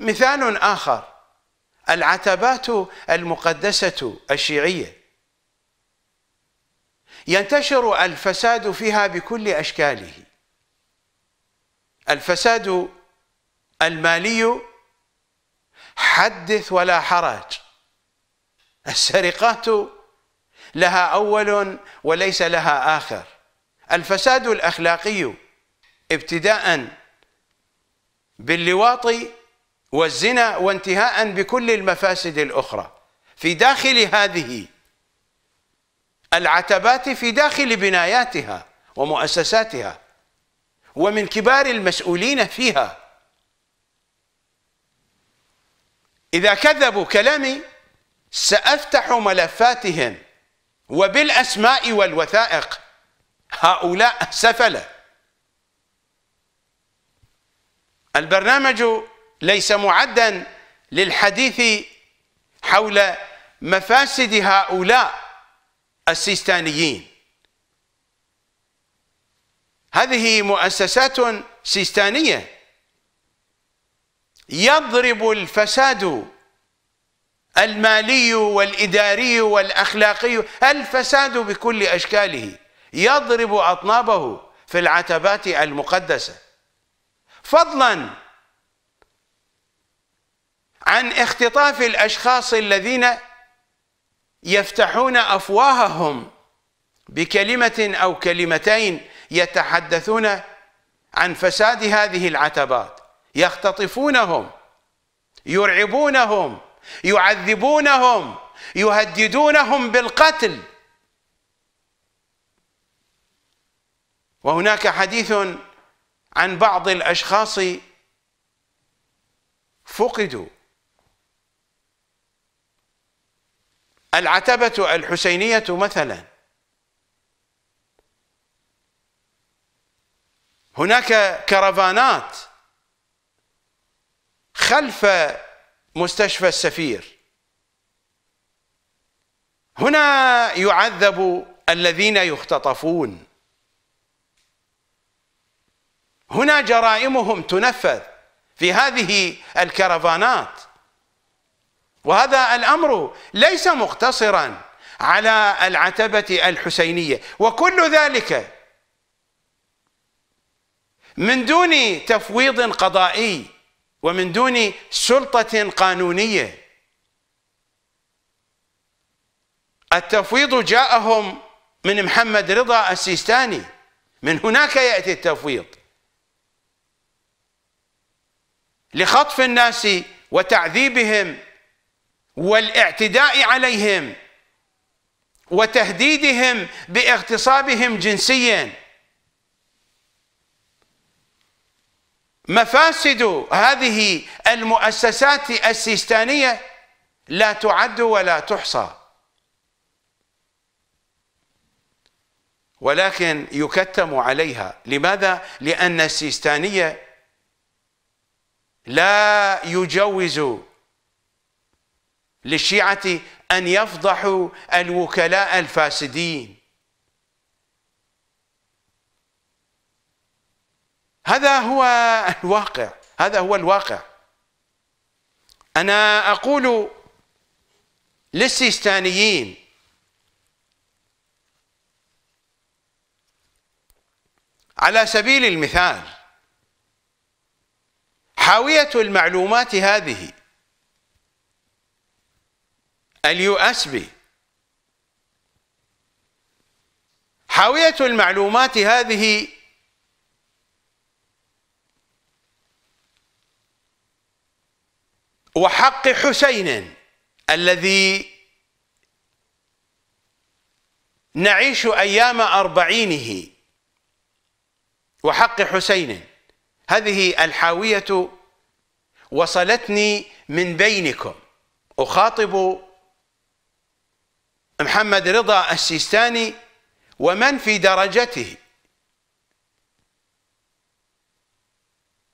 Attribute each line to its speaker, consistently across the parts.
Speaker 1: مثال آخر العتبات المقدسة الشيعية ينتشر الفساد فيها بكل أشكاله الفساد المالي حدث ولا حرج السرقات لها أول وليس لها آخر الفساد الأخلاقي ابتداء باللواطي والزنا وانتهاء بكل المفاسد الأخرى في داخل هذه العتبات في داخل بناياتها ومؤسساتها ومن كبار المسؤولين فيها إذا كذبوا كلامي سأفتح ملفاتهم وبالأسماء والوثائق هؤلاء سفلة البرنامج ليس معدا للحديث حول مفاسد هؤلاء السيستانيين هذه مؤسسات سيستانية يضرب الفساد المالي والإداري والأخلاقي الفساد بكل أشكاله يضرب أطنابه في العتبات المقدسة فضلا عن اختطاف الاشخاص الذين يفتحون افواههم بكلمه او كلمتين يتحدثون عن فساد هذه العتبات يختطفونهم يرعبونهم يعذبونهم يهددونهم بالقتل وهناك حديث عن بعض الاشخاص فقدوا العتبة الحسينية مثلا هناك كرفانات خلف مستشفى السفير هنا يعذب الذين يختطفون هنا جرائمهم تنفذ في هذه الكرفانات وهذا الأمر ليس مقتصرا على العتبة الحسينية وكل ذلك من دون تفويض قضائي ومن دون سلطة قانونية التفويض جاءهم من محمد رضا السيستاني من هناك يأتي التفويض لخطف الناس وتعذيبهم والاعتداء عليهم وتهديدهم باغتصابهم جنسيا مفاسد هذه المؤسسات السيستانيه لا تعد ولا تحصى ولكن يكتم عليها لماذا؟ لأن السيستانية لا يجوز للشيعة أن يفضحوا الوكلاء الفاسدين هذا هو الواقع هذا هو الواقع أنا أقول للسيستانيين على سبيل المثال حاوية المعلومات هذه اليو اس بي حاوية المعلومات هذه وحق حسين الذي نعيش أيام أربعينه وحق حسين هذه الحاوية وصلتني من بينكم أخاطب محمد رضا السيستاني ومن في درجته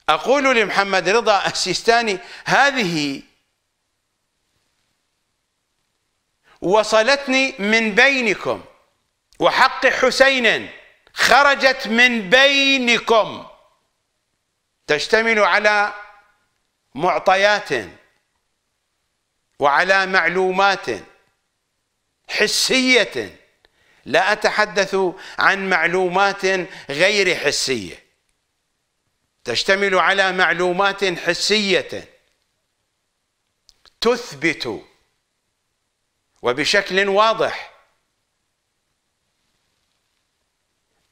Speaker 1: أقول لمحمد رضا السيستاني هذه وصلتني من بينكم وحق حسين خرجت من بينكم تشتمل على معطيات وعلى معلومات حسية لا أتحدث عن معلومات غير حسية تشتمل على معلومات حسية تثبت وبشكل واضح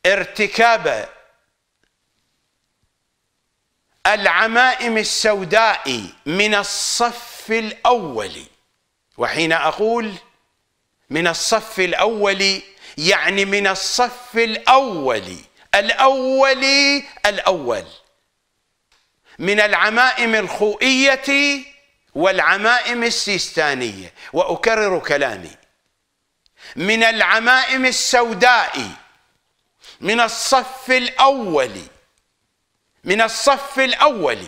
Speaker 1: ارتكاب العمائم السوداء من الصف الأول وحين أقول من الصف الأول يعني من الصف الأول الأول الأول من العمائم الخوئية والعمائم السيستانية وأكرر كلامي من العمائم السوداء من الصف الأول من الصف الأول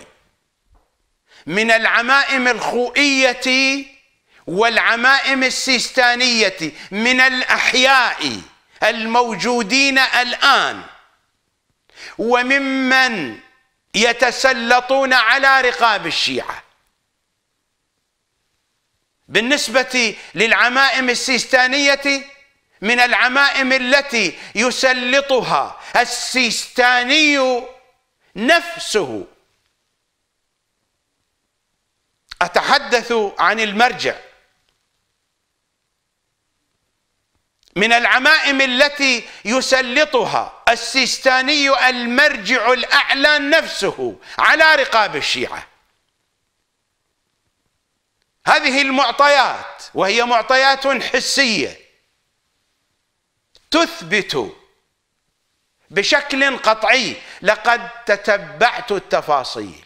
Speaker 1: من العمائم الخوئية والعمائم السيستانية من الأحياء الموجودين الآن وممن يتسلطون على رقاب الشيعة بالنسبة للعمائم السيستانية من العمائم التي يسلطها السيستاني نفسه أتحدث عن المرجع من العمائم التي يسلطها السيستاني المرجع الأعلى نفسه على رقاب الشيعة هذه المعطيات وهي معطيات حسية تثبت بشكل قطعي لقد تتبعت التفاصيل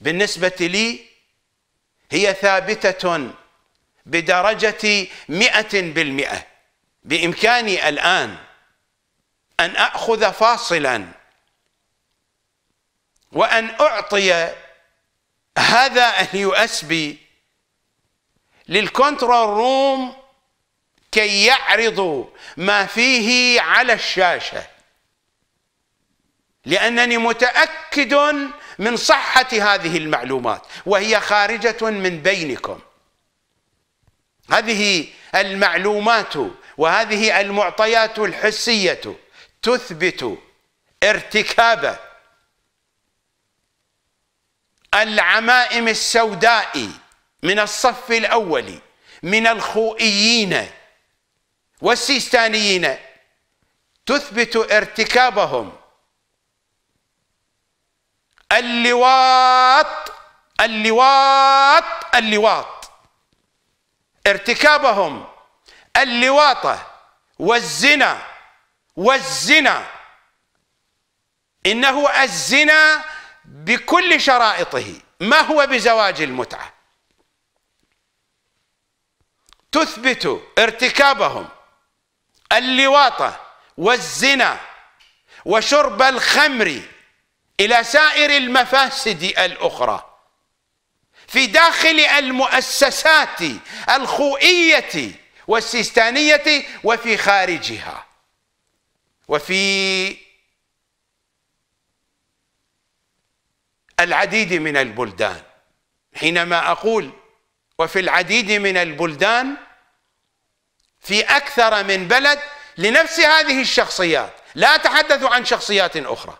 Speaker 1: بالنسبة لي هي ثابتة بدرجة مئة بالمئة بإمكاني الآن أن أخذ فاصلا وأن أعطي هذا اليو اس بي للكنترول روم كي يعرضوا ما فيه على الشاشه لانني متاكد من صحه هذه المعلومات وهي خارجه من بينكم هذه المعلومات وهذه المعطيات الحسية تثبت ارتكاب العمائم السوداء من الصف الأول من الخوئيين والسيستانيين تثبت ارتكابهم اللواط اللواط اللواط ارتكابهم اللواطة والزنا والزنا إنه الزنا بكل شرائطه ما هو بزواج المتعة تثبت ارتكابهم اللواطة والزنا وشرب الخمر إلى سائر المفاسد الأخرى في داخل المؤسسات الخوئية والسيستانية وفي خارجها وفي العديد من البلدان حينما أقول وفي العديد من البلدان في أكثر من بلد لنفس هذه الشخصيات لا أتحدث عن شخصيات أخرى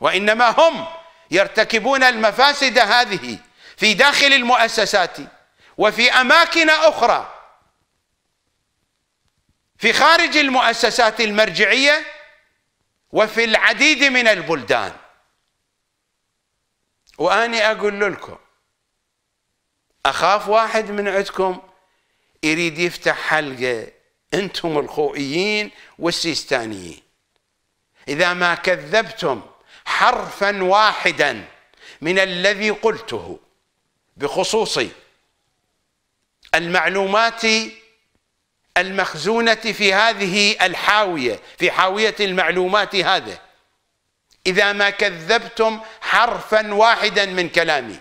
Speaker 1: وإنما هم يرتكبون المفاسد هذه في داخل المؤسسات وفي أماكن أخرى في خارج المؤسسات المرجعية وفي العديد من البلدان وأني أقول لكم أخاف واحد من عندكم يريد يفتح حلقة أنتم الخوئيين والسيستانيين إذا ما كذبتم حرفا واحدا من الذي قلته بخصوص المعلومات المخزونة في هذه الحاوية في حاوية المعلومات هذا إذا ما كذبتم حرفا واحدا من كلامي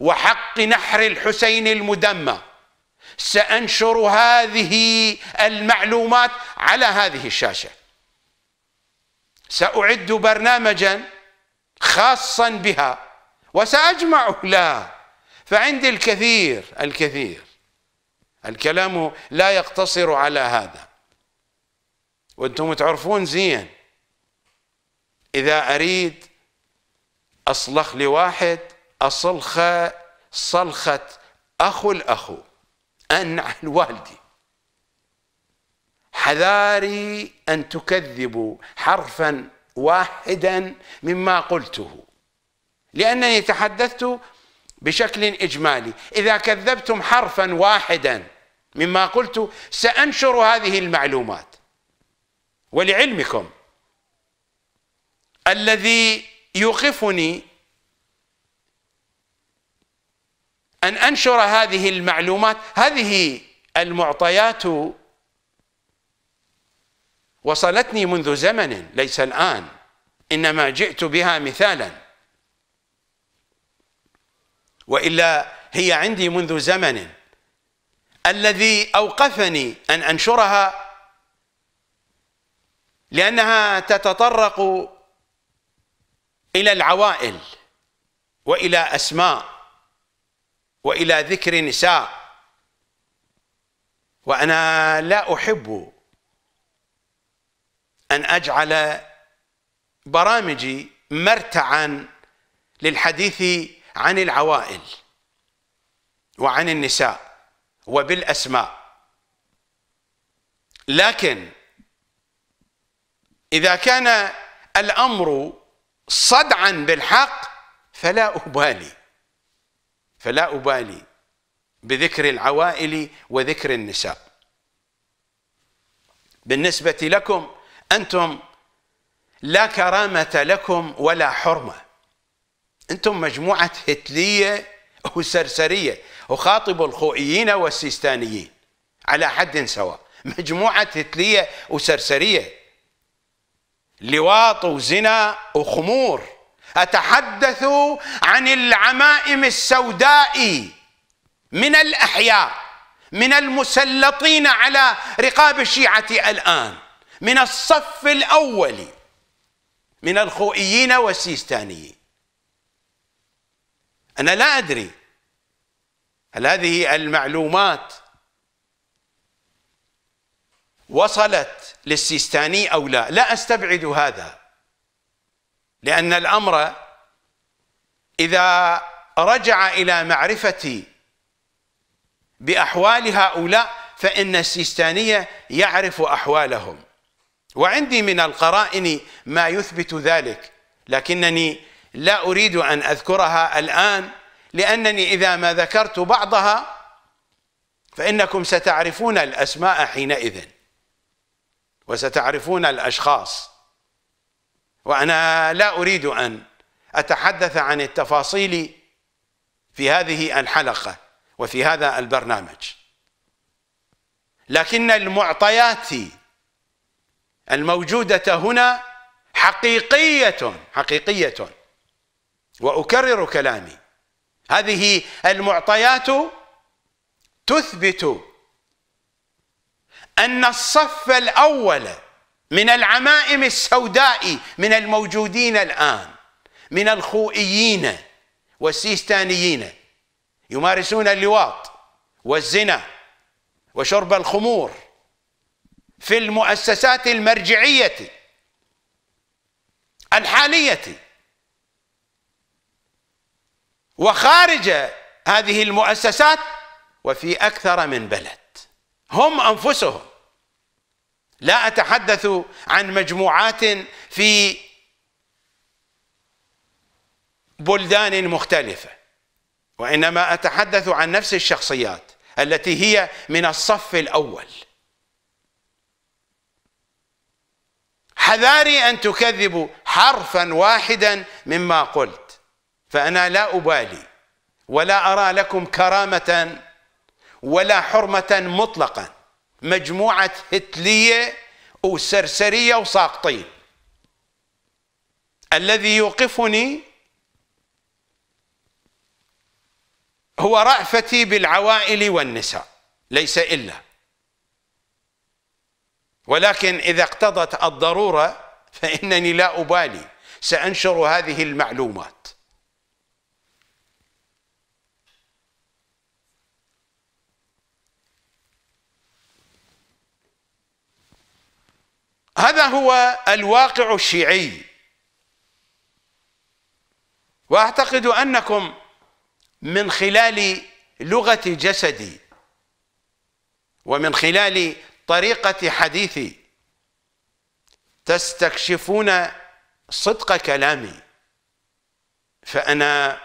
Speaker 1: وحق نحر الحسين المدمى سأنشر هذه المعلومات على هذه الشاشة سأعد برنامجا خاصا بها وسأجمع لا فعندي الكثير الكثير الكلام لا يقتصر على هذا وانتم تعرفون زين اذا اريد اصلخ لواحد اصلخ صلخه اخو الاخو انا والدي حذاري ان تكذبوا حرفا واحدا مما قلته لانني تحدثت بشكل اجمالي اذا كذبتم حرفا واحدا مما قلت سأنشر هذه المعلومات ولعلمكم الذي يوقفني أن أنشر هذه المعلومات هذه المعطيات وصلتني منذ زمن ليس الآن إنما جئت بها مثالا وإلا هي عندي منذ زمن الذي أوقفني أن أنشرها لأنها تتطرق إلى العوائل وإلى أسماء وإلى ذكر نساء وأنا لا أحب أن أجعل برامجي مرتعا للحديث عن العوائل وعن النساء وبالأسماء لكن إذا كان الأمر صدعا بالحق فلا أبالي فلا أبالي بذكر العوائل وذكر النساء بالنسبة لكم أنتم لا كرامة لكم ولا حرمة أنتم مجموعة هتلية وسرسرية وخاطب الخوئيين والسيستانيين على حد سواء مجموعة هتلية وسرسرية لواط وزنا وخمور أتحدث عن العمائم السوداء من الأحياء من المسلطين على رقاب الشيعة الآن من الصف الأول من الخوئيين والسيستانيين أنا لا أدري هل هذه المعلومات وصلت للسيستاني أو لا لا أستبعد هذا لأن الأمر إذا رجع إلى معرفتي بأحوال هؤلاء فإن السيستانية يعرف أحوالهم وعندي من القرائن ما يثبت ذلك لكنني لا أريد أن أذكرها الآن لأنني إذا ما ذكرت بعضها فإنكم ستعرفون الأسماء حينئذ وستعرفون الأشخاص وأنا لا أريد أن أتحدث عن التفاصيل في هذه الحلقة وفي هذا البرنامج لكن المعطيات الموجودة هنا حقيقية حقيقية وأكرر كلامي هذه المعطيات تثبت أن الصف الأول من العمائم السوداء من الموجودين الآن من الخوئيين والسيستانيين يمارسون اللواط والزنا وشرب الخمور في المؤسسات المرجعية الحالية وخارج هذه المؤسسات وفي أكثر من بلد هم أنفسهم لا أتحدث عن مجموعات في بلدان مختلفة وإنما أتحدث عن نفس الشخصيات التي هي من الصف الأول حذاري أن تكذبوا حرفا واحدا مما قلت فأنا لا أبالي ولا أرى لكم كرامة ولا حرمة مطلقا مجموعة هتلية وسرسرية وساقطين الذي يوقفني هو رأفتي بالعوائل والنساء ليس إلا ولكن إذا اقتضت الضرورة فإنني لا أبالي سأنشر هذه المعلومات هذا هو الواقع الشيعي واعتقد انكم من خلال لغه جسدي ومن خلال طريقه حديثي تستكشفون صدق كلامي فانا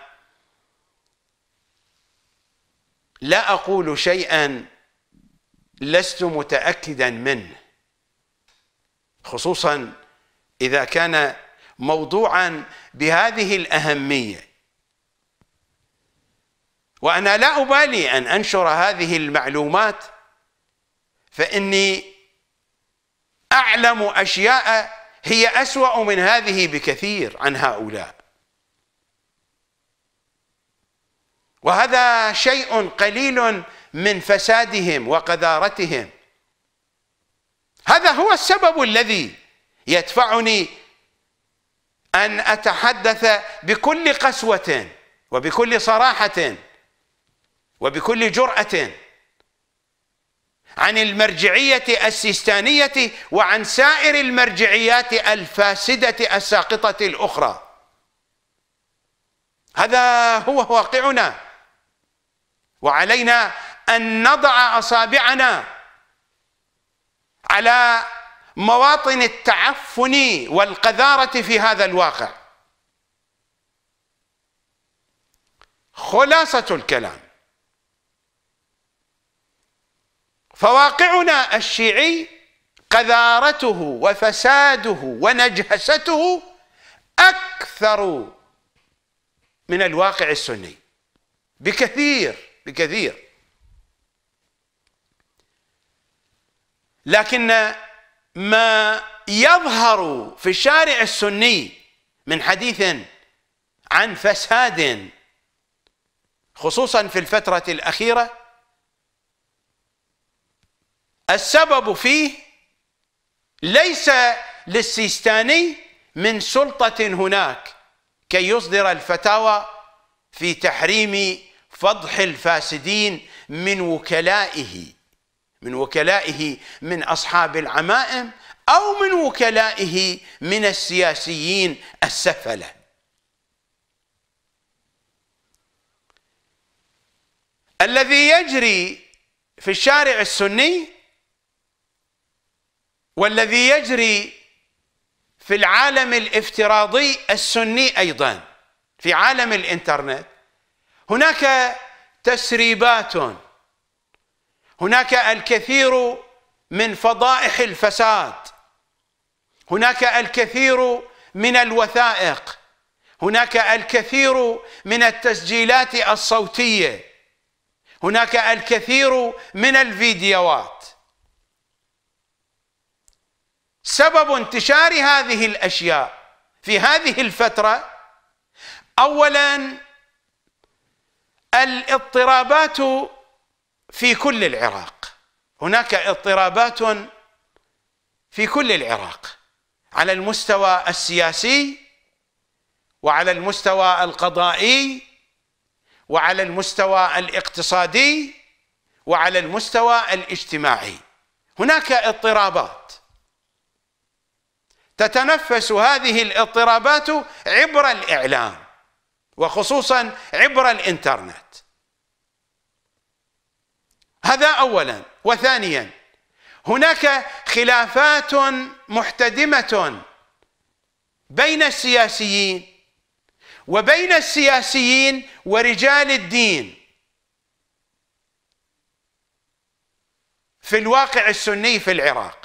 Speaker 1: لا اقول شيئا لست متاكدا منه خصوصا إذا كان موضوعا بهذه الأهمية وأنا لا أبالي أن أنشر هذه المعلومات فإني أعلم أشياء هي أسوأ من هذه بكثير عن هؤلاء وهذا شيء قليل من فسادهم وقذارتهم هذا هو السبب الذي يدفعني أن أتحدث بكل قسوة وبكل صراحة وبكل جرأة عن المرجعية السيستانية وعن سائر المرجعيات الفاسدة الساقطة الأخرى هذا هو واقعنا وعلينا أن نضع أصابعنا على مواطن التعفن والقذارة في هذا الواقع خلاصة الكلام فواقعنا الشيعي قذارته وفساده ونجهسته أكثر من الواقع السني بكثير بكثير لكن ما يظهر في الشارع السني من حديث عن فساد خصوصا في الفترة الأخيرة السبب فيه ليس للسيستاني من سلطة هناك كي يصدر الفتاوى في تحريم فضح الفاسدين من وكلائه من وكلائه من أصحاب العمائم أو من وكلائه من السياسيين السفلة الذي يجري في الشارع السني والذي يجري في العالم الافتراضي السني أيضا في عالم الإنترنت هناك تسريبات هناك الكثير من فضائح الفساد هناك الكثير من الوثائق هناك الكثير من التسجيلات الصوتيه هناك الكثير من الفيديوهات سبب انتشار هذه الاشياء في هذه الفتره اولا الاضطرابات في كل العراق هناك اضطرابات في كل العراق على المستوى السياسي وعلى المستوى القضائي وعلى المستوى الاقتصادي وعلى المستوى الاجتماعي هناك اضطرابات تتنفس هذه الاضطرابات عبر الاعلام وخصوصا عبر الانترنت هذا اولا وثانيا هناك خلافات محتدمه بين السياسيين وبين السياسيين ورجال الدين في الواقع السني في العراق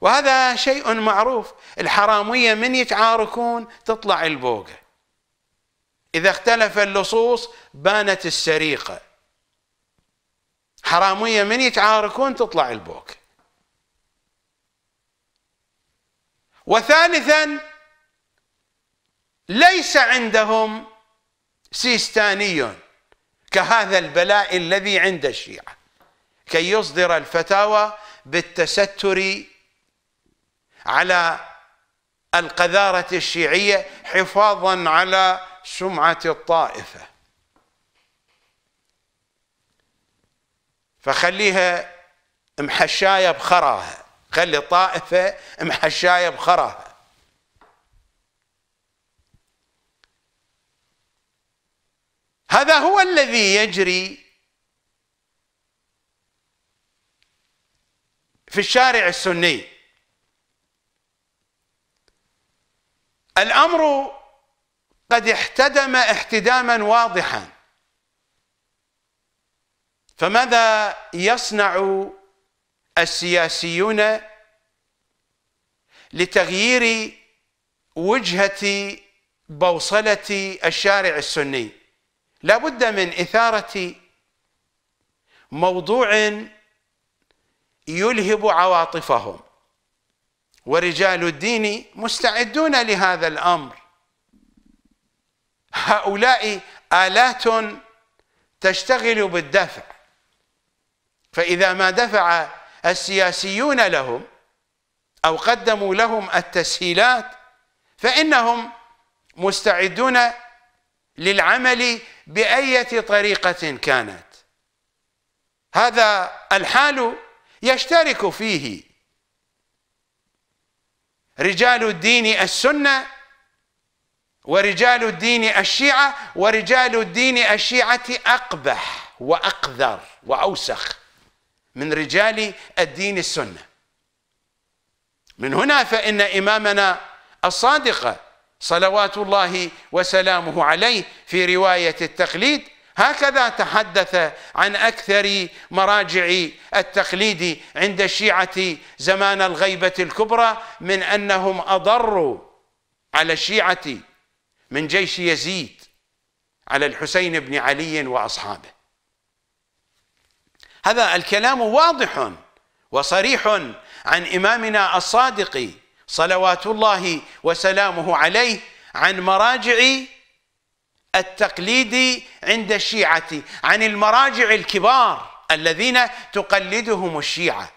Speaker 1: وهذا شيء معروف الحرامية من يتعاركون تطلع البوقة إذا اختلف اللصوص بانت السريقة حرامية من يتعاركون تطلع البوك وثالثا ليس عندهم سيستاني كهذا البلاء الذي عند الشيعة كي يصدر الفتاوى بالتستر على القذارة الشيعية حفاظا على سمعة الطائفة فخليها محشاية بخراها خلي الطائفة محشاية بخراها هذا هو الذي يجري في الشارع السني الأمر قد احتدم احتداما واضحا فماذا يصنع السياسيون لتغيير وجهة بوصلة الشارع السني لا بد من إثارة موضوع يلهب عواطفهم ورجال الدين مستعدون لهذا الأمر هؤلاء آلات تشتغل بالدفع فإذا ما دفع السياسيون لهم أو قدموا لهم التسهيلات فإنهم مستعدون للعمل بأية طريقة كانت هذا الحال يشترك فيه رجال الدين السنة ورجال الدين الشيعة ورجال الدين الشيعة أقبح وأقذر وأوسخ من رجال الدين السنة من هنا فإن إمامنا الصادقة صلوات الله وسلامه عليه في رواية التقليد هكذا تحدث عن أكثر مراجع التقليد عند الشيعة زمان الغيبة الكبرى من أنهم أضروا على الشيعة من جيش يزيد على الحسين بن علي وأصحابه هذا الكلام واضح وصريح عن إمامنا الصادق صلوات الله وسلامه عليه عن مراجع التقليد عند الشيعة عن المراجع الكبار الذين تقلدهم الشيعة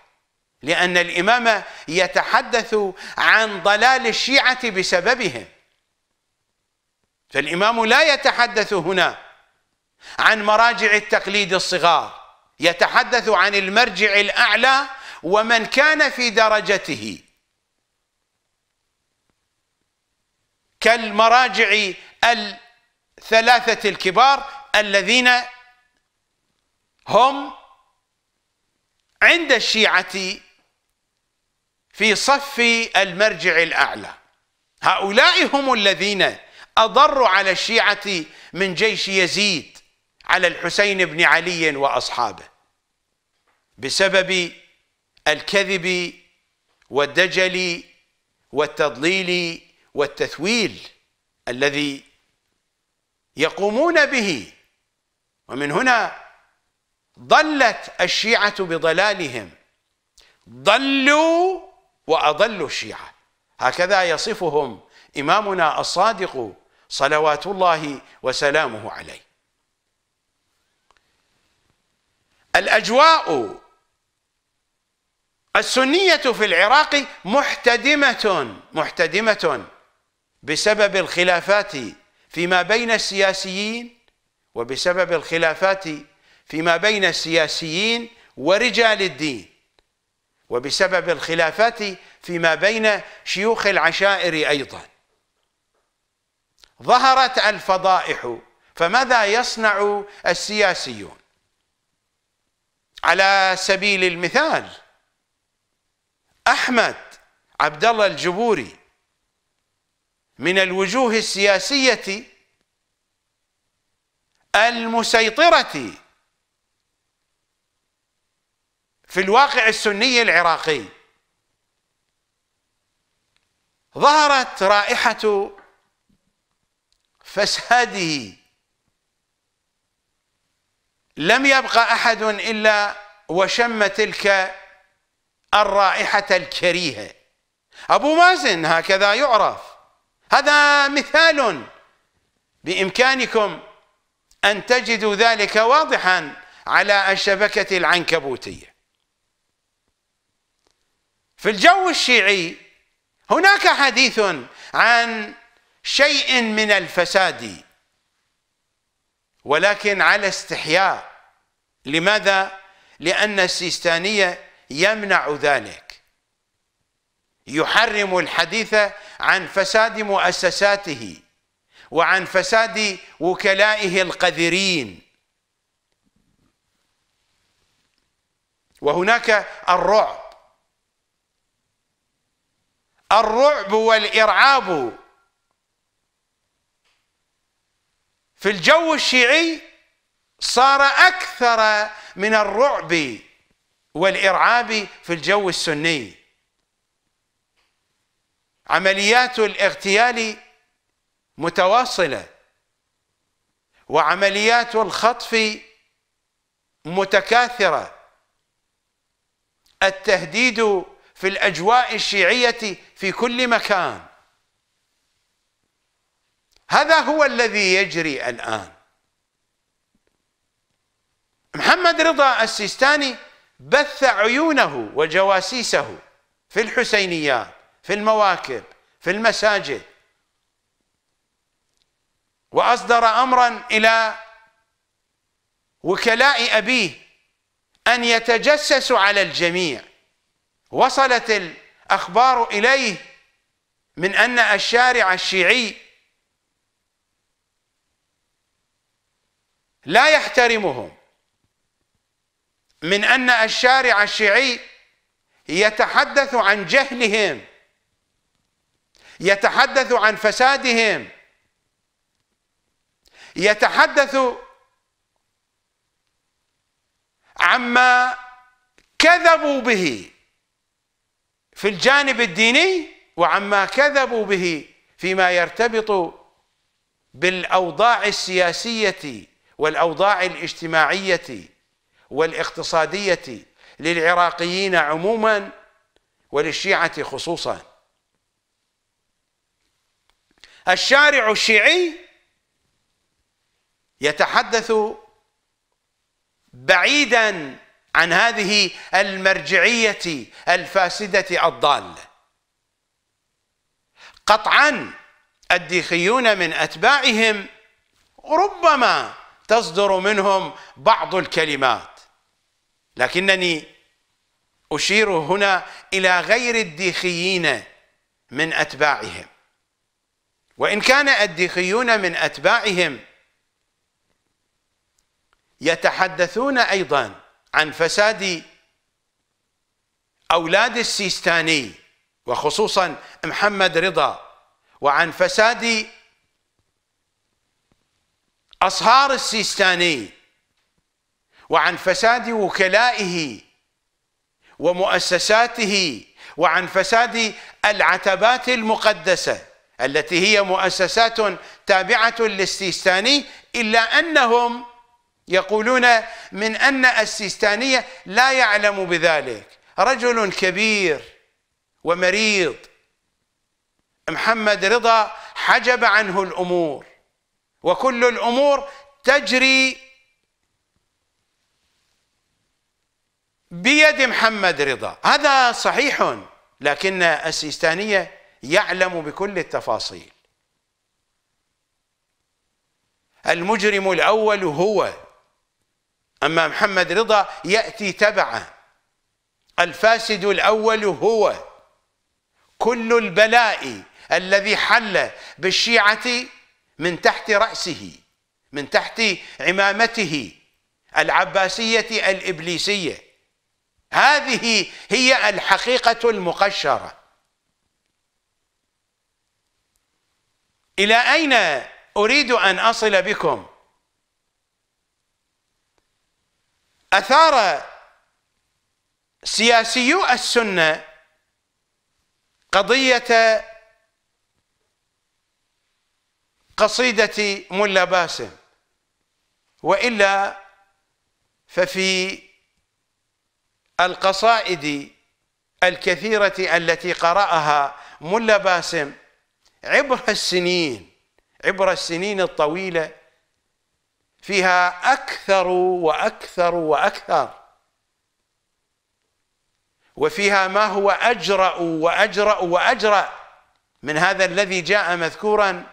Speaker 1: لأن الإمام يتحدث عن ضلال الشيعة بسببهم فالإمام لا يتحدث هنا عن مراجع التقليد الصغار يتحدث عن المرجع الأعلى ومن كان في درجته كالمراجع الثلاثة الكبار الذين هم عند الشيعة في صف المرجع الأعلى هؤلاء هم الذين أضروا على الشيعة من جيش يزيد على الحسين بن علي وأصحابه بسبب الكذب والدجل والتضليل والتثويل الذي يقومون به ومن هنا ضلت الشيعة بضلالهم ضلوا وأضلوا الشيعة هكذا يصفهم إمامنا الصادق صلوات الله وسلامه عليه الأجواء السنية في العراق محتدمة محتدمة بسبب الخلافات فيما بين السياسيين وبسبب الخلافات فيما بين السياسيين ورجال الدين وبسبب الخلافات فيما بين شيوخ العشائر أيضا ظهرت الفضائح فماذا يصنع السياسيون على سبيل المثال أحمد عبد الله الجبوري من الوجوه السياسية المسيطرة في الواقع السني العراقي ظهرت رائحة فساده لم يبقى أحد إلا وشم تلك الرائحة الكريهة أبو مازن هكذا يعرف هذا مثال بإمكانكم أن تجدوا ذلك واضحا على الشبكة العنكبوتية في الجو الشيعي هناك حديث عن شيء من الفساد ولكن على استحياء لماذا؟ لأن السيستانية يمنع ذلك يحرم الحديث عن فساد مؤسساته وعن فساد وكلائه القذرين وهناك الرعب الرعب والإرعاب في الجو الشيعي صار أكثر من الرعب والإرعاب في الجو السني عمليات الاغتيال متواصلة وعمليات الخطف متكاثرة التهديد في الأجواء الشيعية في كل مكان هذا هو الذي يجري الآن محمد رضا السيستاني بث عيونه وجواسيسه في الحسينيات في المواكب في المساجد وأصدر أمرا إلى وكلاء أبيه أن يتجسسوا على الجميع وصلت الأخبار إليه من أن الشارع الشيعي لا يحترمهم من أن الشارع الشيعي يتحدث عن جهلهم يتحدث عن فسادهم يتحدث عما كذبوا به في الجانب الديني وعما كذبوا به فيما يرتبط بالاوضاع السياسيه والاوضاع الاجتماعيه والاقتصادية للعراقيين عموما وللشيعة خصوصا الشارع الشيعي يتحدث بعيدا عن هذه المرجعية الفاسدة الضالة قطعا الديخيون من أتباعهم ربما تصدر منهم بعض الكلمات لكنني أشير هنا إلى غير الديخيين من أتباعهم وإن كان الديخيون من أتباعهم يتحدثون أيضا عن فساد أولاد السيستاني وخصوصا محمد رضا وعن فساد أصهار السيستاني وعن فساد وكلائه ومؤسساته وعن فساد العتبات المقدسه التي هي مؤسسات تابعه للسيستاني الا انهم يقولون من ان السيستانيه لا يعلم بذلك رجل كبير ومريض محمد رضا حجب عنه الامور وكل الامور تجري بيد محمد رضا هذا صحيح لكن السيستانية يعلم بكل التفاصيل المجرم الأول هو أما محمد رضا يأتي تبعه الفاسد الأول هو كل البلاء الذي حل بالشيعة من تحت رأسه من تحت عمامته العباسية الإبليسية هذه هي الحقيقة المقشرة إلى أين أريد أن أصل بكم أثار سياسيو السنة قضية قصيدة ملا باسم وإلا ففي القصائد الكثيرة التي قرأها ملا باسم عبر السنين عبر السنين الطويلة فيها أكثر وأكثر وأكثر وفيها ما هو أجرأ وأجرأ وأجرأ من هذا الذي جاء مذكورا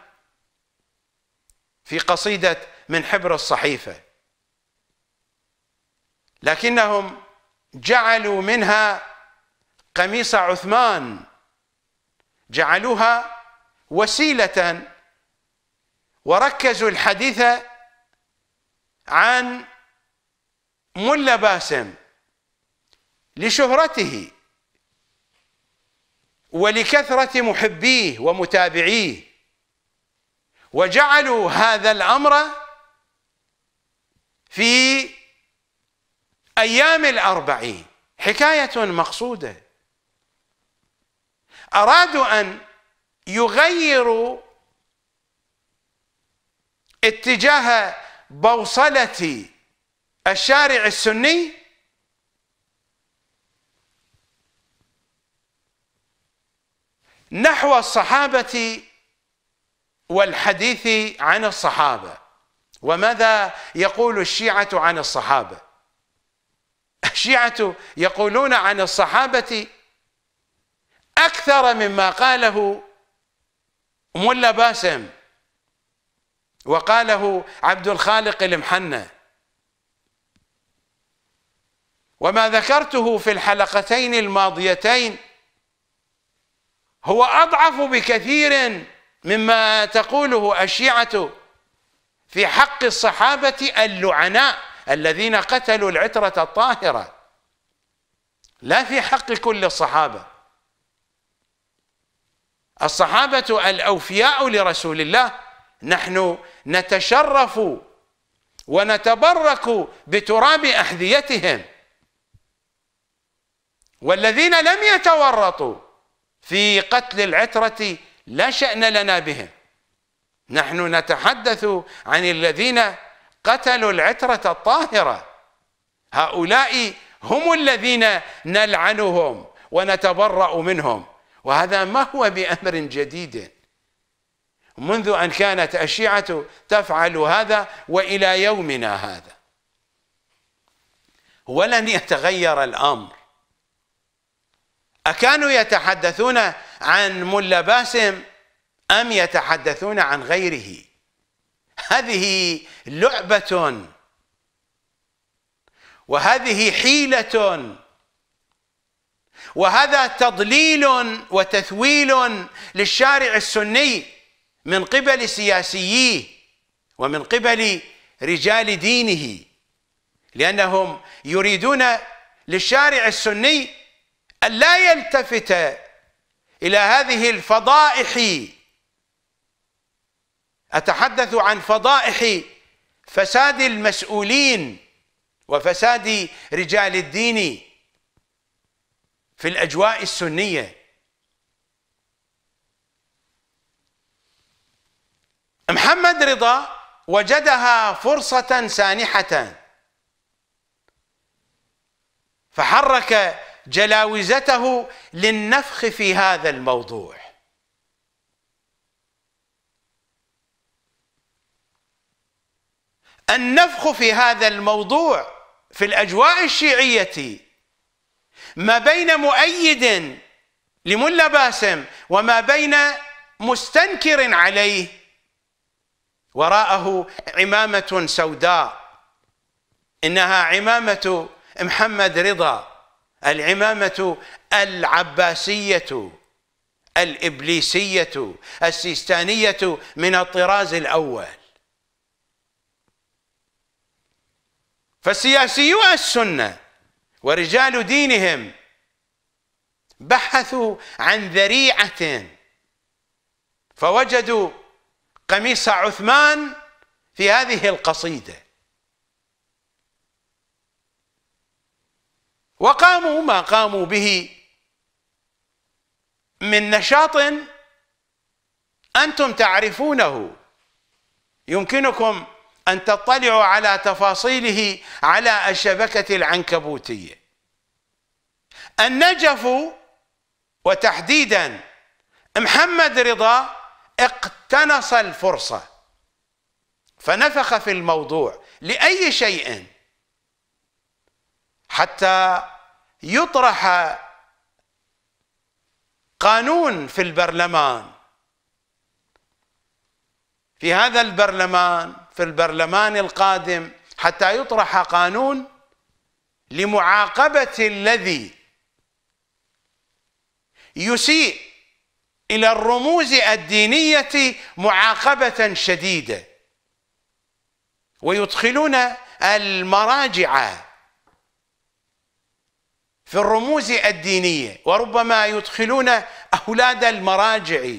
Speaker 1: في قصيدة من حبر الصحيفة لكنهم جعلوا منها قميص عثمان جعلوها وسيلة وركزوا الحديث عن ملا باسم لشهرته ولكثرة محبيه ومتابعيه وجعلوا هذا الأمر في أيام الأربعين حكاية مقصودة أرادوا أن يغيروا اتجاه بوصلة الشارع السني نحو الصحابة والحديث عن الصحابة وماذا يقول الشيعة عن الصحابة الشيعة يقولون عن الصحابة أكثر مما قاله ملا باسم وقاله عبد الخالق المحنة وما ذكرته في الحلقتين الماضيتين هو أضعف بكثير مما تقوله الشيعة في حق الصحابة اللعناء الذين قتلوا العترة الطاهرة لا في حق كل الصحابة الصحابة الأوفياء لرسول الله نحن نتشرف ونتبرك بتراب أحذيتهم والذين لم يتورطوا في قتل العترة لا شأن لنا بهم نحن نتحدث عن الذين قتلوا العترة الطاهرة هؤلاء هم الذين نلعنهم ونتبرأ منهم وهذا ما هو بأمر جديد منذ أن كانت الشيعة تفعل هذا وإلى يومنا هذا ولن يتغير الأمر أكانوا يتحدثون عن ملا باسم أم يتحدثون عن غيره هذه لعبة وهذه حيلة وهذا تضليل وتثويل للشارع السني من قبل سياسييه ومن قبل رجال دينه لأنهم يريدون للشارع السني أن لا يلتفت إلى هذه الفضائح أتحدث عن فضائح فساد المسؤولين وفساد رجال الدين في الأجواء السنية محمد رضا وجدها فرصة سانحة فحرك جلاوزته للنفخ في هذا الموضوع النفخ في هذا الموضوع في الأجواء الشيعية ما بين مؤيد لملا باسم وما بين مستنكر عليه وراءه عمامة سوداء إنها عمامة محمد رضا العمامة العباسية الإبليسية السيستانية من الطراز الأول فسياسيو السنة ورجال دينهم بحثوا عن ذريعة فوجدوا قميص عثمان في هذه القصيدة وقاموا ما قاموا به من نشاط أنتم تعرفونه يمكنكم أن تطلعوا على تفاصيله على الشبكة العنكبوتية النجف وتحديدا محمد رضا اقتنص الفرصة فنفخ في الموضوع لأي شيء حتى يطرح قانون في البرلمان في هذا البرلمان في البرلمان القادم حتى يطرح قانون لمعاقبة الذي يسيء إلى الرموز الدينية معاقبة شديدة ويدخلون المراجع في الرموز الدينية وربما يدخلون أولاد المراجع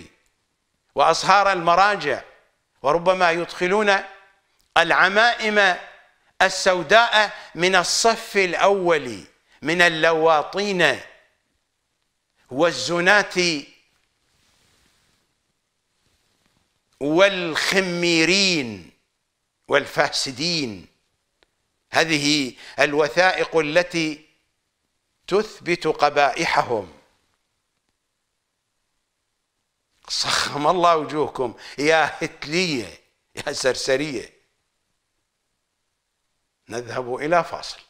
Speaker 1: وأصهار المراجع وربما يدخلون العمائم السوداء من الصف الأول من اللواطين والزنات والخميرين والفاسدين هذه الوثائق التي تثبت قبائحهم صخم الله وجوهكم يا هتليه يا سرسريه نذهب إلى فاصل